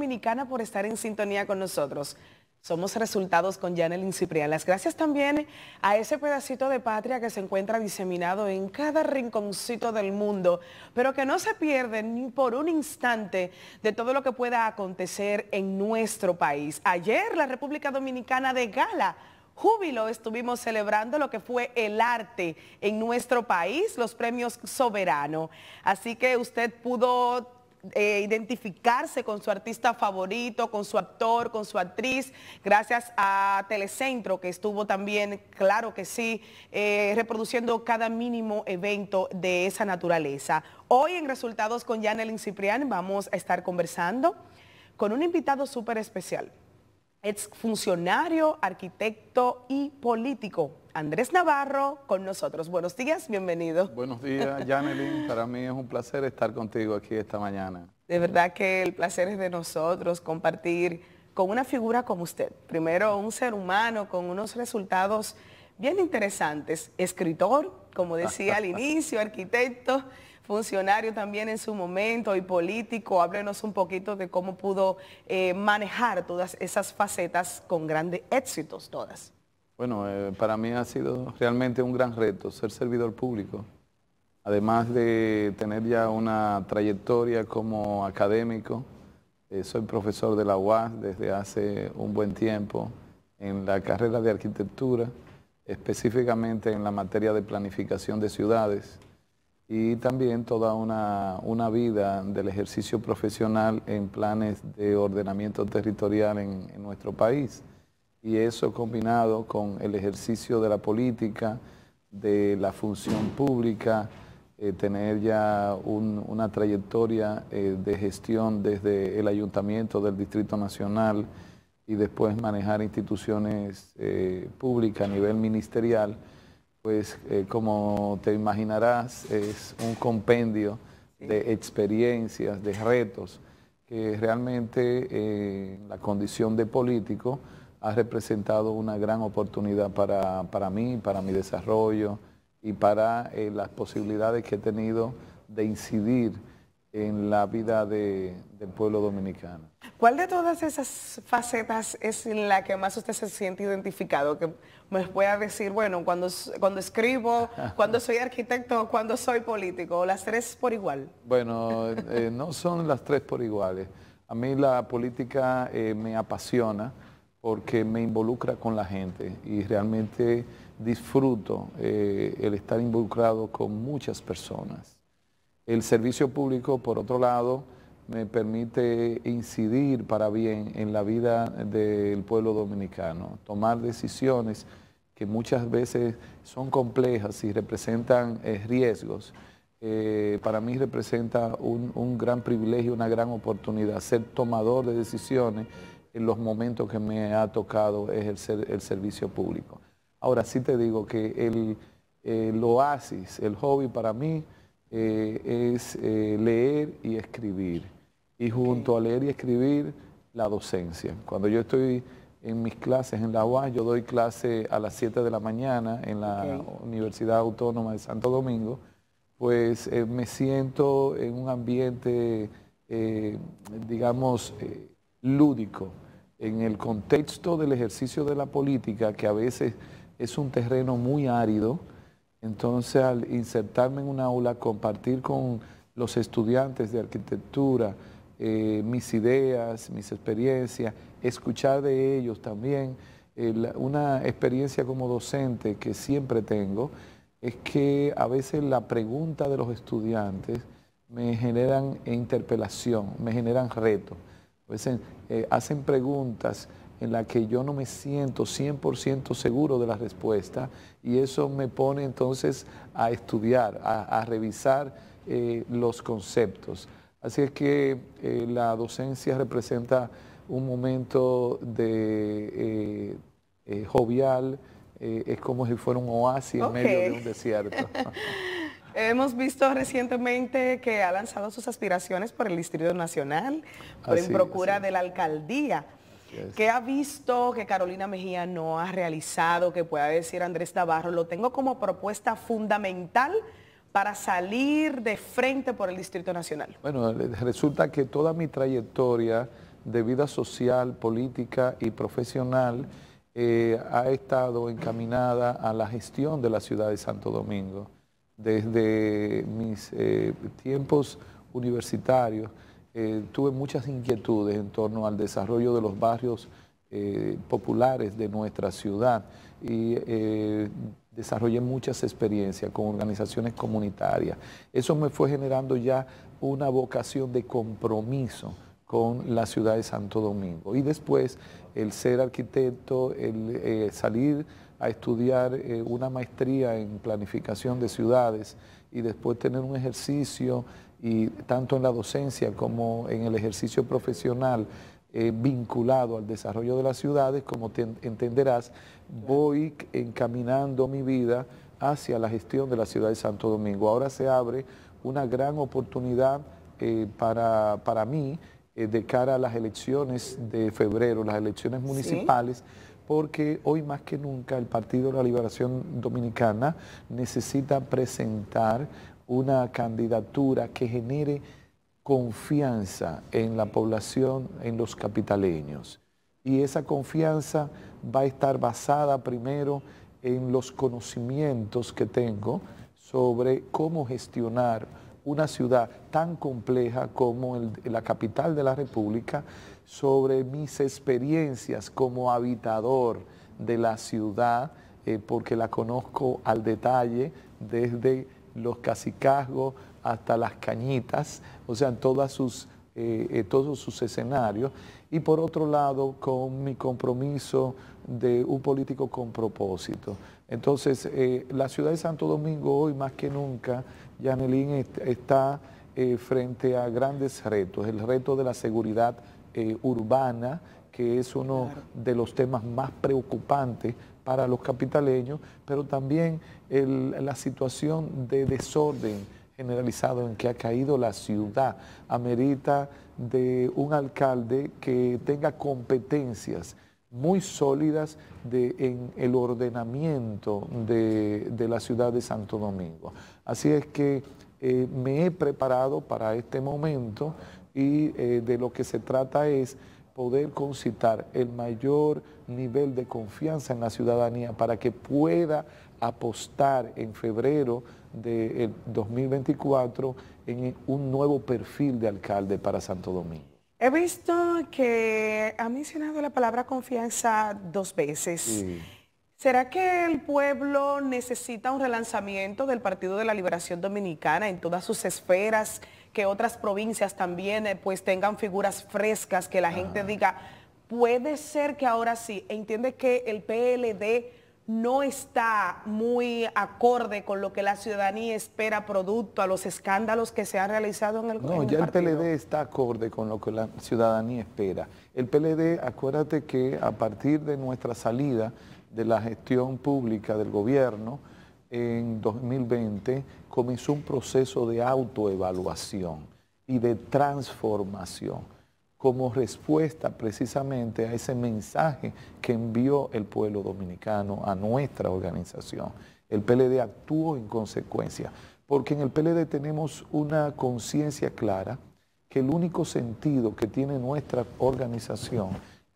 Dominicana por estar en sintonía con nosotros. Somos resultados con Janelin Ciprián. Las gracias también a ese pedacito de patria que se encuentra diseminado en cada rinconcito del mundo, pero que no se pierde ni por un instante de todo lo que pueda acontecer en nuestro país. Ayer la República Dominicana de Gala júbilo estuvimos celebrando lo que fue el arte en nuestro país, los premios soberano. Así que usted pudo eh, identificarse con su artista favorito, con su actor, con su actriz, gracias a Telecentro, que estuvo también, claro que sí, eh, reproduciendo cada mínimo evento de esa naturaleza. Hoy en Resultados con Janelin Ciprián vamos a estar conversando con un invitado súper especial, ex funcionario, arquitecto y político, Andrés Navarro con nosotros. Buenos días, bienvenido. Buenos días, Janeline. Para mí es un placer estar contigo aquí esta mañana. De verdad que el placer es de nosotros compartir con una figura como usted. Primero, un ser humano con unos resultados bien interesantes. Escritor, como decía al inicio, arquitecto, funcionario también en su momento y político. Háblenos un poquito de cómo pudo eh, manejar todas esas facetas con grandes éxitos todas. Bueno, eh, para mí ha sido realmente un gran reto ser servidor público, además de tener ya una trayectoria como académico. Eh, soy profesor de la UAS desde hace un buen tiempo en la carrera de arquitectura, específicamente en la materia de planificación de ciudades y también toda una, vida del ejercicio profesional en planes de ordenamiento territorial en nuestro país y eso combinado con el ejercicio de la política, de la función pública, eh, tener ya una trayectoria eh, de gestión desde el ayuntamiento del Distrito Nacional y después manejar instituciones eh, públicas a nivel ministerial, pues como te imaginarás es un compendio de experiencias, de retos, que realmente la condición de político ha representado una gran oportunidad para, mí, para mi desarrollo y para eh, las posibilidades que he tenido de incidir en la vida del pueblo dominicano. ¿Cuál de todas esas facetas es la que más usted se siente identificado? Que me pueda decir, bueno, cuando, cuando escribo, cuando soy arquitecto, cuando soy político, las tres por igual. Bueno, eh, no son las tres por iguales. A mí la política eh, me apasiona porque me involucra con la gente y realmente disfruto eh, el estar involucrado con muchas personas. El servicio público, por otro lado, me permite incidir para bien en la vida del pueblo dominicano, tomar decisiones que muchas veces son complejas y representan eh, riesgos. Eh, para mí representa un, un gran privilegio, una gran oportunidad, ser tomador de decisiones en los momentos que me ha tocado ejercer el servicio público. Ahora sí te digo que el, eh, oasis, el hobby para mí eh, es eh, leer y escribir. Y junto a leer y escribir, la docencia. Cuando yo estoy en mis clases en la UAS, yo doy clase a las 7 de la mañana en la Universidad Autónoma de Santo Domingo, pues me siento en un ambiente, digamos, lúdico en el contexto del ejercicio de la política, que a veces es un terreno muy árido, entonces al insertarme en una aula, compartir con los estudiantes de arquitectura eh, mis ideas, mis experiencias, escuchar de ellos también, eh, una experiencia como docente que siempre tengo, es que a veces la pregunta de los estudiantes me generan interpelación, me generan reto. Pues eh, hacen preguntas en las que yo no me siento 100% seguro de la respuesta y eso me pone entonces a estudiar, a, revisar eh, los conceptos. Así es que eh, la docencia representa un momento de, jovial, es como si fuera un oasis en medio de un desierto. Hemos visto recientemente que ha lanzado sus aspiraciones por el Distrito Nacional, por en procura de la alcaldía. ¿Qué ha visto que Carolina Mejía no ha realizado, que pueda decir Andrés Navarro? Lo tengo como propuesta fundamental para salir de frente por el Distrito Nacional. Bueno, resulta que toda mi trayectoria de vida social, política y profesional eh, ha estado encaminada a la gestión de la ciudad de Santo Domingo desde mis eh, tiempos universitarios, eh, tuve muchas inquietudes en torno al desarrollo de los barrios eh, populares de nuestra ciudad y desarrollé muchas experiencias con organizaciones comunitarias. Eso me fue generando ya una vocación de compromiso con la ciudad de Santo Domingo. Y después el ser arquitecto, el salir a estudiar eh, una maestría en planificación de ciudades y después tener un ejercicio y tanto en la docencia como en el ejercicio profesional eh, vinculado al desarrollo de las ciudades, como entenderás, voy encaminando mi vida hacia la gestión de la ciudad de Santo Domingo. Ahora se abre una gran oportunidad eh, para, mí de cara a las elecciones de febrero, las elecciones municipales porque hoy más que nunca el Partido de la Liberación Dominicana necesita presentar una candidatura que genere confianza en la población, en los capitaleños. Y esa confianza va a estar basada primero en los conocimientos que tengo sobre cómo gestionar una ciudad tan compleja como la capital de la República sobre mis experiencias como habitador de la ciudad, eh, porque la conozco al detalle, desde los cacicazgos hasta las cañitas, o sea, sus, eh, eh, todos sus escenarios. Y por otro lado, con mi compromiso de un político con propósito. Entonces, la ciudad de Santo Domingo hoy más que nunca, Yanelín, está frente a grandes retos. El reto de la seguridad eh, urbana, que es uno de los temas más preocupantes para los capitaleños, pero también la situación de desorden generalizado en que ha caído la ciudad amerita de un alcalde que tenga competencias muy sólidas en el ordenamiento de, la ciudad de Santo Domingo. Así es que eh, me he preparado para este momento y eh, de lo que se trata es poder concitar el mayor nivel de confianza en la ciudadanía para que pueda apostar en febrero del eh, 2024 en un nuevo perfil de alcalde para Santo Domingo. He visto que ha mencionado la palabra confianza dos veces. ¿Será que el pueblo necesita un relanzamiento del Partido de la Liberación Dominicana en todas sus esferas? que otras provincias también eh, pues tengan figuras frescas, que la gente diga, puede ser que ahora sí, e entiende que el PLD no está muy acorde con lo que la ciudadanía espera producto a los escándalos que se han realizado en el No, ya el PLD está acorde con lo que la ciudadanía espera. El PLD, acuérdate que a partir de nuestra salida de la gestión pública del gobierno en 2020, comenzó un proceso de autoevaluación y de transformación como respuesta precisamente a ese mensaje que envió el pueblo dominicano a nuestra organización. El PLD actuó en consecuencia, porque en el PLD tenemos una conciencia clara que el único sentido que tiene nuestra organización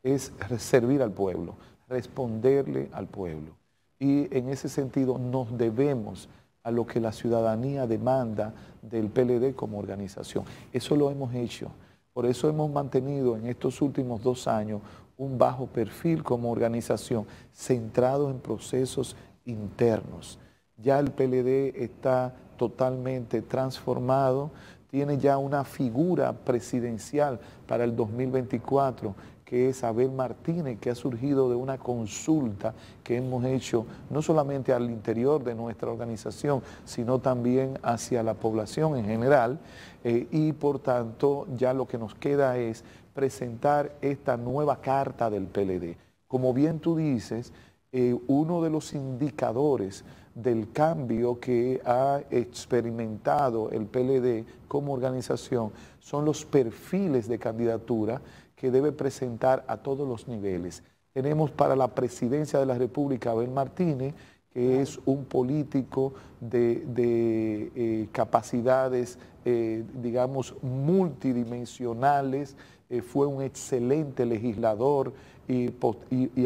es servir al pueblo, responderle al pueblo. Y en ese sentido nos debemos a lo que la ciudadanía demanda del PLD como organización. Eso lo hemos hecho. Por eso hemos mantenido en estos últimos dos años un bajo perfil como organización, centrado en procesos internos. Ya el PLD está totalmente transformado, tiene ya una figura presidencial para el 2024 es Abel Martínez, que ha surgido de una consulta que hemos hecho no solamente al interior de nuestra organización, sino también hacia la población en general. Eh, y por tanto, ya lo que nos queda es presentar esta nueva carta del PLD. Como bien tú dices, eh, uno de los indicadores del cambio que ha experimentado el PLD como organización son los perfiles de candidatura que debe presentar a todos los niveles. Tenemos para la presidencia de la República Abel Martínez, que es un político de, eh, capacidades, eh, digamos, multidimensionales, eh, fue un excelente legislador y,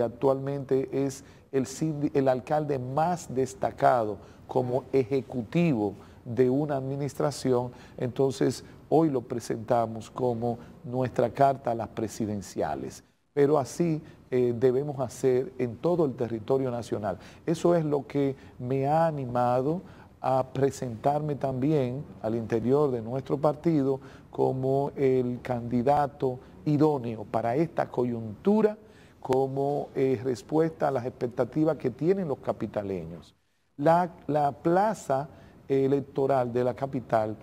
actualmente es el, el alcalde más destacado como ejecutivo de una administración, entonces hoy lo presentamos como nuestra carta a las presidenciales. Pero así eh, debemos hacer en todo el territorio nacional. Eso es lo que me ha animado a presentarme también al interior de nuestro partido como el candidato idóneo para esta coyuntura como eh, respuesta a las expectativas que tienen los capitaleños. La, la plaza electoral de la capital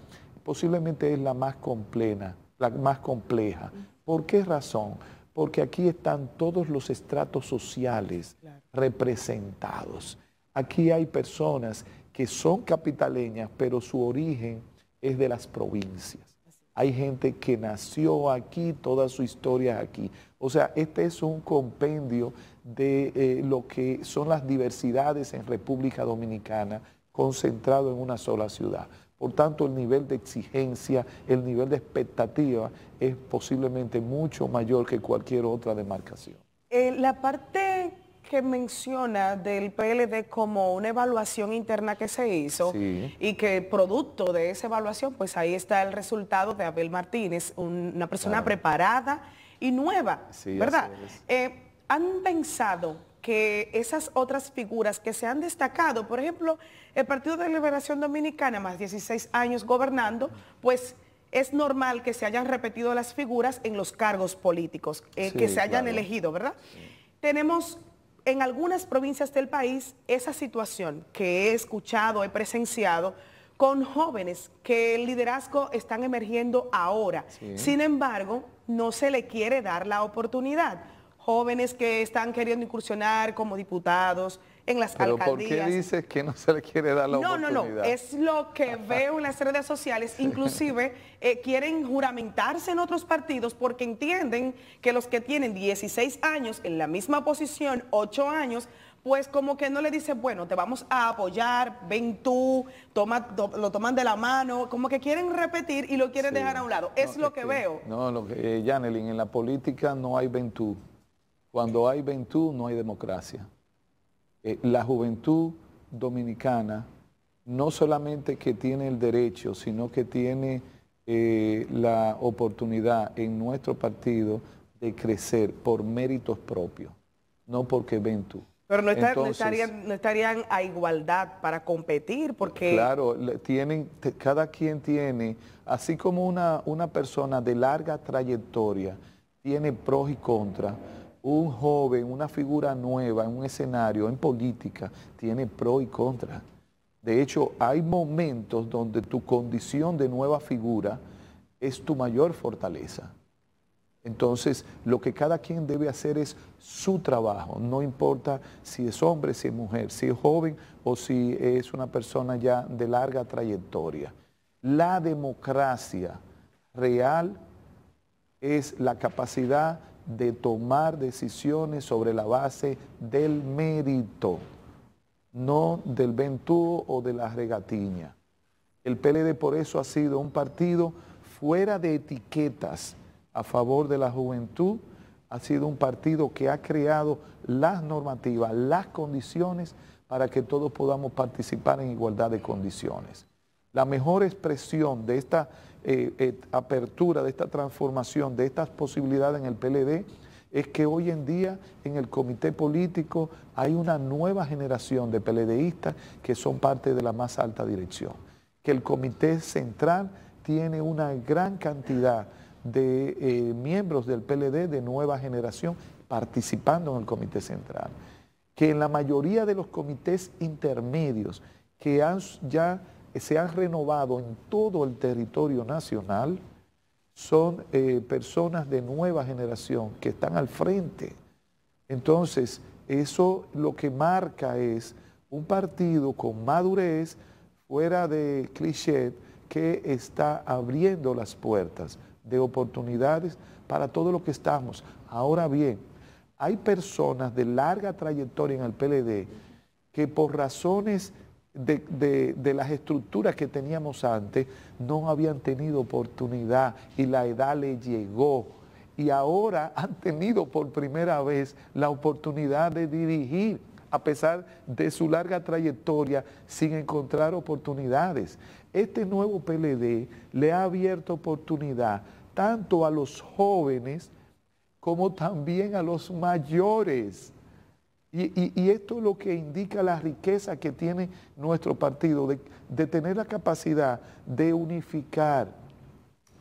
posiblemente es la más completa, la más compleja. ¿Por qué razón? Porque aquí están todos los estratos sociales representados. Aquí hay personas que son capitaleñas, pero su origen es de las provincias. Hay gente que nació aquí, toda su historia aquí. O sea, este es un compendio de eh, lo que son las diversidades en República Dominicana concentrado en una sola ciudad. Por tanto, el nivel de exigencia, el nivel de expectativa es posiblemente mucho mayor que cualquier otra demarcación. Eh, la parte que menciona del PLD como una evaluación interna que se hizo y que producto de esa evaluación, pues ahí está el resultado de Abel Martínez, una persona preparada y nueva, ¿verdad? Eh, ¿Han pensado que esas otras figuras que se han destacado, por ejemplo, el Partido de Liberación Dominicana, más 16 años gobernando, pues es normal que se hayan repetido las figuras en los cargos políticos, eh, que se hayan elegido, ¿verdad? Tenemos en algunas provincias del país esa situación que he escuchado, he presenciado, con jóvenes que el liderazgo están emergiendo ahora. Sin embargo, no se le quiere dar la oportunidad jóvenes que están queriendo incursionar como diputados en las ¿Pero ¿Por qué dices que no se le quiere dar la oportunidad? No, no, no. Es lo que veo en las redes sociales. Inclusive eh, quieren juramentarse en otros partidos porque entienden que los que tienen 16 años en la misma posición, 8 años, pues como que no le dicen, bueno, te vamos a apoyar, ven tú, lo toman de la mano, como que quieren repetir y lo quieren dejar a un lado. Es lo que, veo. No, lo que, eh, en la política no hay ventú. Cuando hay juventud no hay democracia. Eh, la juventud dominicana no solamente que tiene el derecho, sino que tiene eh, la oportunidad en nuestro partido de crecer por méritos propios, no porque ven Pero no, estarían, a igualdad para competir porque... Claro, tienen, cada quien tiene, así como una, una persona de larga trayectoria tiene pros y contras, un joven, una figura nueva en un escenario, en política, tiene pro y contra. De hecho, hay momentos donde tu condición de nueva figura es tu mayor fortaleza. Entonces, lo que cada quien debe hacer es su trabajo, no importa si es hombre, si es mujer, si es joven o si es una persona ya de larga trayectoria. La democracia real es la capacidad de tomar decisiones sobre la base del mérito, no del ventúo o de la regatiña. El PLD por eso ha sido un partido fuera de etiquetas a favor de la juventud, ha sido un partido que ha creado las normativas, las condiciones para que todos podamos participar en igualdad de condiciones. La mejor expresión de esta eh, eh, apertura, de esta transformación, de estas posibilidades en el PLD, es que hoy en día en el comité político hay una nueva generación de PLDistas que son parte de la más alta dirección, que el comité central tiene una gran cantidad de eh, miembros del PLD de nueva generación participando en el comité central, que en la mayoría de los comités intermedios que han ya se han renovado en todo el territorio nacional son eh, personas de nueva generación que están al frente. Entonces, eso lo que marca es un partido con madurez, fuera de cliché, que está abriendo las puertas de oportunidades para todo lo que estamos. Ahora bien, hay personas de larga trayectoria en el PLD que por razones de, las estructuras que teníamos antes no habían tenido oportunidad y la edad les llegó. Y ahora han tenido por primera vez la oportunidad de dirigir, a pesar de su larga trayectoria, sin encontrar oportunidades. Este nuevo PLD le ha abierto oportunidad tanto a los jóvenes como también a los mayores y, esto es lo que indica la riqueza que tiene nuestro partido, de, tener la capacidad de unificar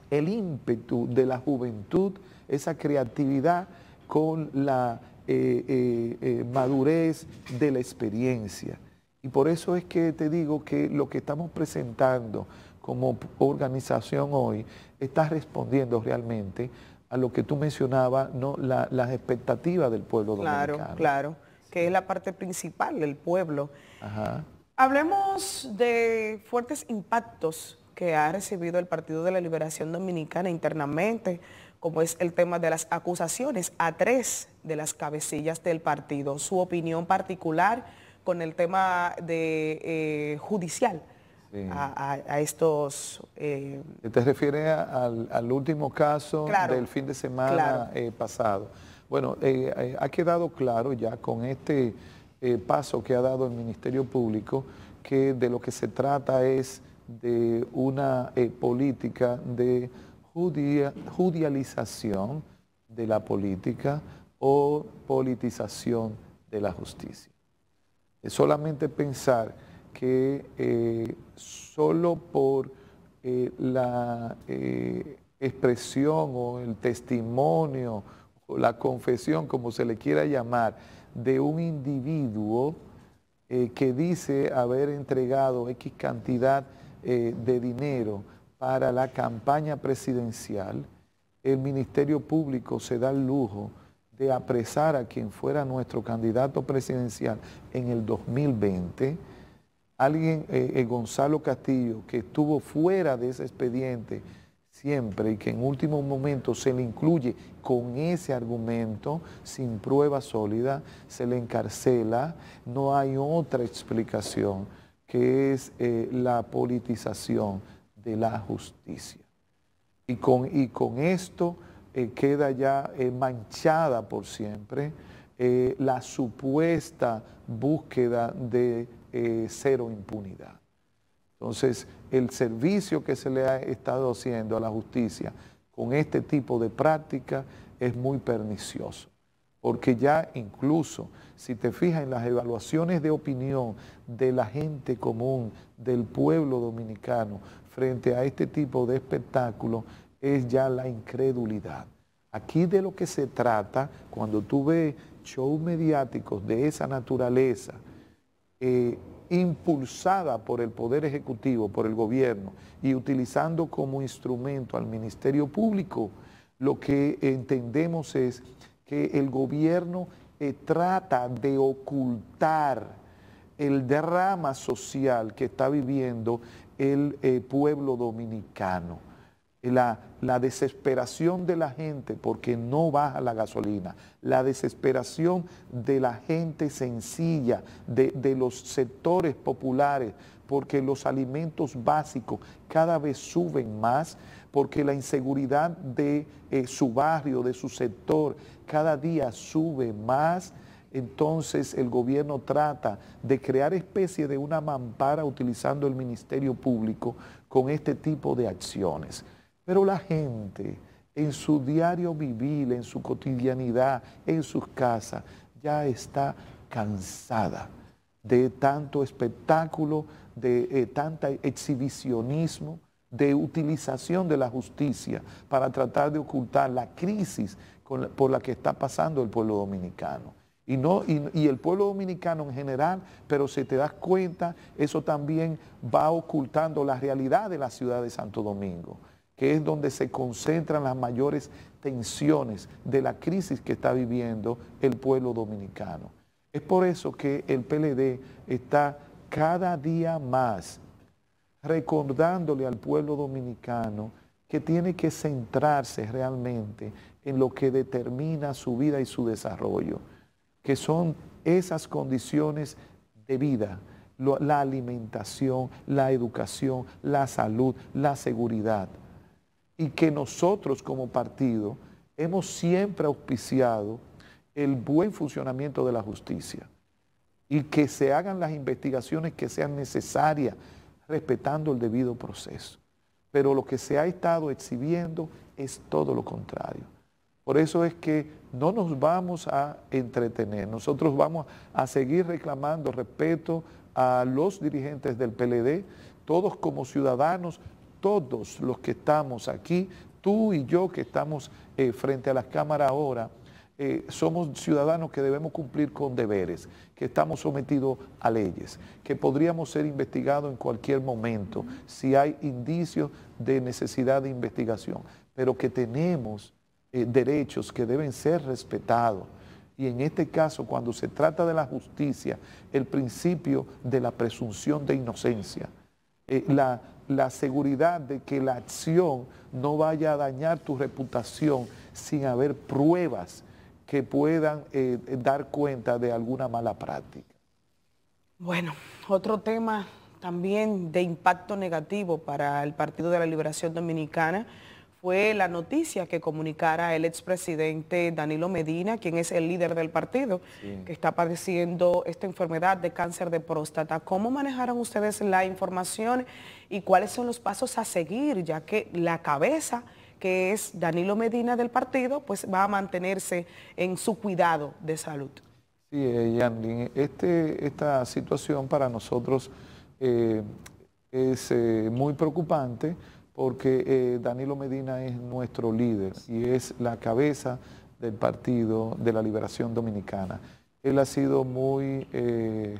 el ímpetu de la juventud, esa creatividad con la eh, eh, eh, madurez de la experiencia. Y por eso es que te digo que lo que estamos presentando como organización hoy está respondiendo realmente a lo que tú mencionabas, ¿no? las expectativas del pueblo dominicano. Claro, claro que es la parte principal, del pueblo. Hablemos de fuertes impactos que ha recibido el Partido de la Liberación Dominicana internamente, como es el tema de las acusaciones a tres de las cabecillas del partido. Su opinión particular con el tema de eh, judicial a, estos... Eh, ¿Te refieres al, último caso del fin de semana eh, pasado? Bueno, eh, eh, ha quedado claro ya con este eh, paso que ha dado el Ministerio Público que de lo que se trata es de una política de judialización judicialización de la política o politización de la justicia. Es solamente pensar que solo por la expresión o el testimonio la confesión, como se le quiera llamar, de un individuo eh, que dice haber entregado X cantidad eh, de dinero para la campaña presidencial, el Ministerio Público se da el lujo de apresar a quien fuera nuestro candidato presidencial en el 2020, alguien, eh, Gonzalo Castillo, que estuvo fuera de ese expediente, siempre y que en último momento se le incluye con ese argumento sin prueba sólida, se le encarcela, no hay otra explicación que es eh, la politización de la justicia. Y con, y con esto eh, queda ya eh, manchada por siempre la supuesta búsqueda de cero impunidad. Entonces, el servicio que se le ha estado haciendo a la justicia con este tipo de práctica es muy pernicioso. Porque ya incluso, si te fijas en las evaluaciones de opinión de la gente común, del pueblo dominicano, frente a este tipo de espectáculos, es ya la incredulidad. Aquí de lo que se trata, cuando tú ves shows mediáticos de esa naturaleza, eh, impulsada por el Poder Ejecutivo, por el gobierno, y utilizando como instrumento al Ministerio Público, lo que entendemos es que el gobierno eh, trata de ocultar el derrama social que está viviendo el eh, pueblo dominicano la, desesperación de la gente porque no baja la gasolina, la desesperación de la gente sencilla, de, los sectores populares, porque los alimentos básicos cada vez suben más, porque la inseguridad de eh, su barrio, de su sector, cada día sube más. Entonces el gobierno trata de crear especie de una mampara utilizando el Ministerio Público con este tipo de acciones. Pero la gente en su diario vivir, en su cotidianidad, en sus casas, ya está cansada de tanto espectáculo, de tanto eh, tanta exhibicionismo, de utilización de la justicia para tratar de ocultar la crisis por la que está pasando el pueblo dominicano. Y, no, y, el pueblo dominicano en general, pero si te das cuenta, eso también va ocultando la realidad de la ciudad de Santo Domingo que es donde se concentran las mayores tensiones de la crisis que está viviendo el pueblo dominicano. Es por eso que el PLD está cada día más recordándole al pueblo dominicano que tiene que centrarse realmente en lo que determina su vida y su desarrollo, que son esas condiciones de vida, la alimentación, la educación, la salud, la seguridad y que nosotros como partido hemos siempre auspiciado el buen funcionamiento de la justicia y que se hagan las investigaciones que sean necesarias respetando el debido proceso. Pero lo que se ha estado exhibiendo es todo lo contrario. Por eso es que no nos vamos a entretener, nosotros vamos a seguir reclamando respeto a los dirigentes del PLD, todos como ciudadanos todos los que estamos aquí, tú y yo que estamos eh, frente a las cámaras ahora, eh, somos ciudadanos que debemos cumplir con deberes, que estamos sometidos a leyes, que podríamos ser investigados en cualquier momento si hay indicios de necesidad de investigación, pero que tenemos eh, derechos que deben ser respetados. Y en este caso, cuando se trata de la justicia, el principio de la presunción de inocencia, la la seguridad de que la acción no vaya a dañar tu reputación sin haber pruebas que puedan eh, dar cuenta de alguna mala práctica. Bueno, otro tema también de impacto negativo para el Partido de la Liberación Dominicana fue la noticia que comunicara el expresidente Danilo Medina, quien es el líder del partido, que está padeciendo esta enfermedad de cáncer de próstata. ¿Cómo manejaron ustedes la información y cuáles son los pasos a seguir, ya que la cabeza que es Danilo Medina del partido, pues va a mantenerse en su cuidado de salud. Sí, eh, Yandlin, este, esta situación para nosotros eh, es eh, muy preocupante porque Danilo Medina es nuestro líder y es la cabeza del Partido de la Liberación Dominicana. Él ha sido muy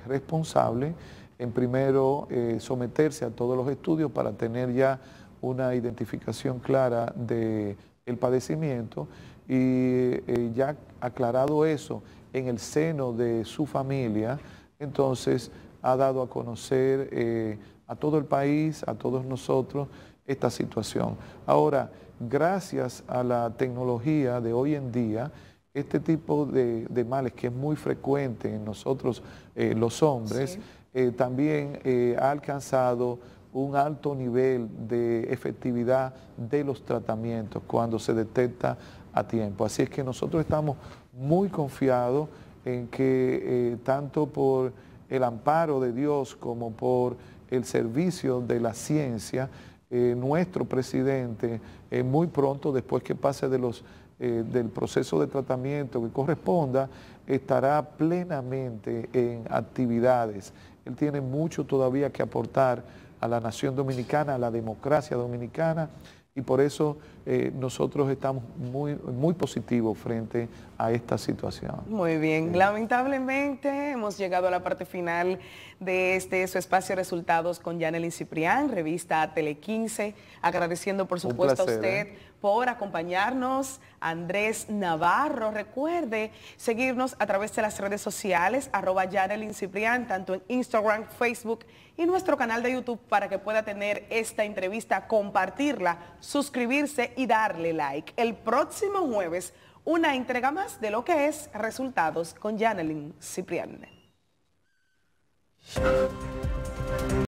responsable en primero eh, someterse a todos los estudios para tener ya una identificación clara del padecimiento y eh, ya aclarado eso en el seno de su familia, entonces ha dado a conocer eh, a todo el país, a todos nosotros, esta situación. Ahora, gracias a la tecnología de hoy en día, este tipo de, males que es muy frecuente en nosotros los hombres, eh, también eh, ha alcanzado un alto nivel de efectividad de los tratamientos cuando se detecta a tiempo. Así es que nosotros estamos muy confiados en que eh, tanto por el amparo de Dios como por el servicio de la ciencia, nuestro presidente muy pronto, después que pase de los, del proceso de tratamiento que corresponda, estará plenamente en actividades, él tiene mucho todavía que aportar a la nación dominicana, a la democracia dominicana, y por eso eh, nosotros estamos muy, muy positivos frente a esta situación. Muy bien, lamentablemente hemos llegado a la parte final de este su espacio Resultados con Yanelin Ciprián, revista Tele 15, agradeciendo por supuesto a usted. ¿eh? por acompañarnos. Andrés Navarro, recuerde seguirnos a través de las redes sociales, arroba Ciprián, tanto en Instagram, Facebook y nuestro canal de YouTube para que pueda tener esta entrevista, compartirla, suscribirse y darle like. El próximo jueves, una entrega más de lo que es Resultados con Yanelin Ciprián.